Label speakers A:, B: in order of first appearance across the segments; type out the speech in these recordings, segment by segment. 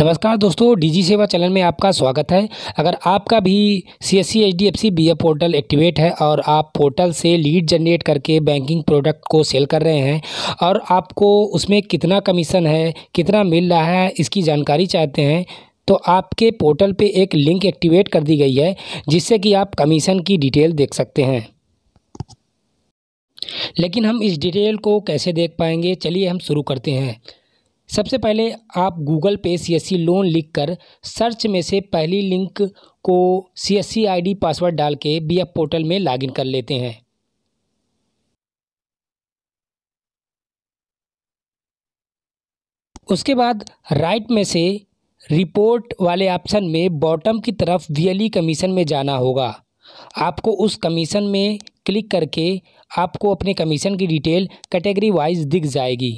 A: नमस्कार दोस्तों डीजी सेवा चैनल में आपका स्वागत है अगर आपका भी C S C H D F C B A portal activate है और आप पोर्टल से लीड जनरेट करके बैंकिंग प्रोडक्ट को सेल कर रहे हैं और आपको उसमें कितना कमीशन है कितना मिल रहा है इसकी जानकारी चाहते हैं तो आपके पोर्टल पे एक लिंक एक्टिवेट कर दी गई है जिससे कि आप कमीशन की डिटेल देख सकते हैं लेकिन हम इस डिटेल को कैसे देख पाएंगे चलिए हम शुरू करते हैं सबसे पहले आप गूगल पे सी एस सी लोन लिख कर सर्च में से पहली लिंक को C S C I D password डाल के बी एफ पोर्टल में लॉगिन कर लेते हैं उसके बाद राइट में से रिपोर्ट वाले ऑप्शन में बॉटम की तरफ वीएलई कमीशन e में जाना होगा आपको उस कमीशन में क्लिक करके आपको अपने कमीशन की डिटेल कैटेगरी वाइज दिख जाएगी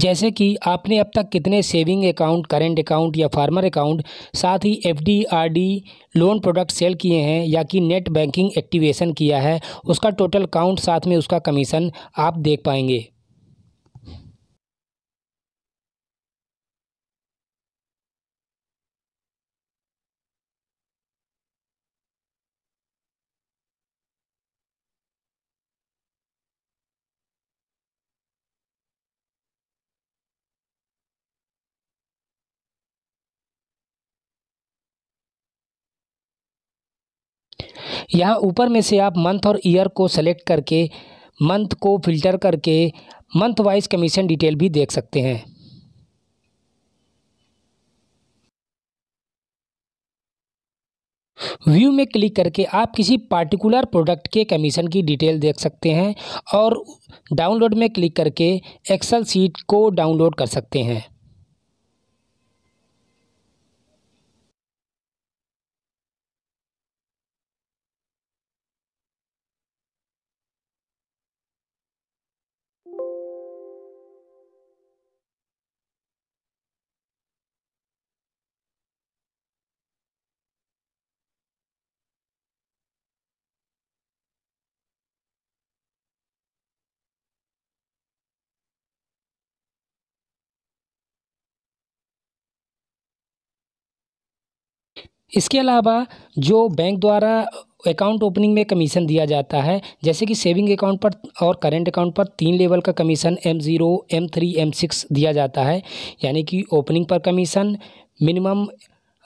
A: जैसे कि आपने अब तक कितने सेविंग अकाउंट करेंट अकाउंट या फार्मर अकाउंट साथ ही F D R D loan product sell किए हैं या कि नेट बैंकिंग एक्टिवेशन किया है उसका टोटल काउंट साथ में उसका कमीशन आप देख पाएंगे यहाँ ऊपर में से आप मंथ और ईयर को सेलेक्ट करके मंथ को फिल्टर करके मंथ वाइज कमीशन डिटेल भी देख सकते हैं व्यू में क्लिक करके आप किसी पार्टिकुलर प्रोडक्ट के कमीशन की डिटेल देख सकते हैं और डाउनलोड में क्लिक करके एक्सेल सीट को डाउनलोड कर सकते हैं इसके अलावा जो बैंक द्वारा अकाउंट ओपनिंग में कमीशन दिया जाता है जैसे कि सेविंग अकाउंट पर और करेंट अकाउंट पर तीन लेवल का commission M zero M three M six दिया जाता है यानी कि ओपनिंग पर कमीशन मिनिमम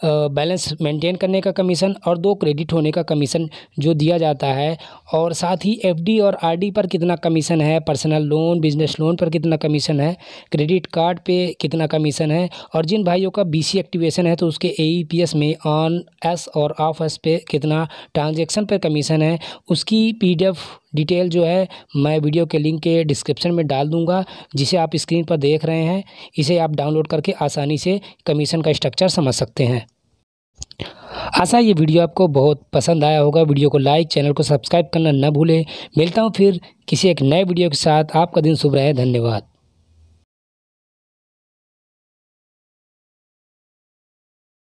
A: बैलेंस मेंटेन करने का कमीशन और दो क्रेडिट होने का कमीशन जो दिया जाता है और साथ ही एफडी और आरडी पर कितना कमीशन है पर्सनल लोन बिजनेस लोन पर कितना कमीशन है क्रेडिट कार्ड पे कितना कमीशन है और जिन भाइयों का बीसी एक्टिवेशन है तो उसके ए e में ऑन एस और ऑफ एस पे कितना ट्रांजेक्शन पर कमीशन है उसकी पी डिटेल जो है मैं वीडियो के लिंक के डिस्क्रिप्शन में डाल दूंगा जिसे आप स्क्रीन पर देख रहे हैं इसे आप डाउनलोड करके आसानी से कमीशन का स्ट्रक्चर समझ सकते हैं आशा ये वीडियो आपको बहुत पसंद आया होगा वीडियो को लाइक चैनल को सब्सक्राइब करना न भूलें मिलता हूँ फिर किसी एक नए वीडियो के साथ आपका दिन शुभ रहे धन्यवाद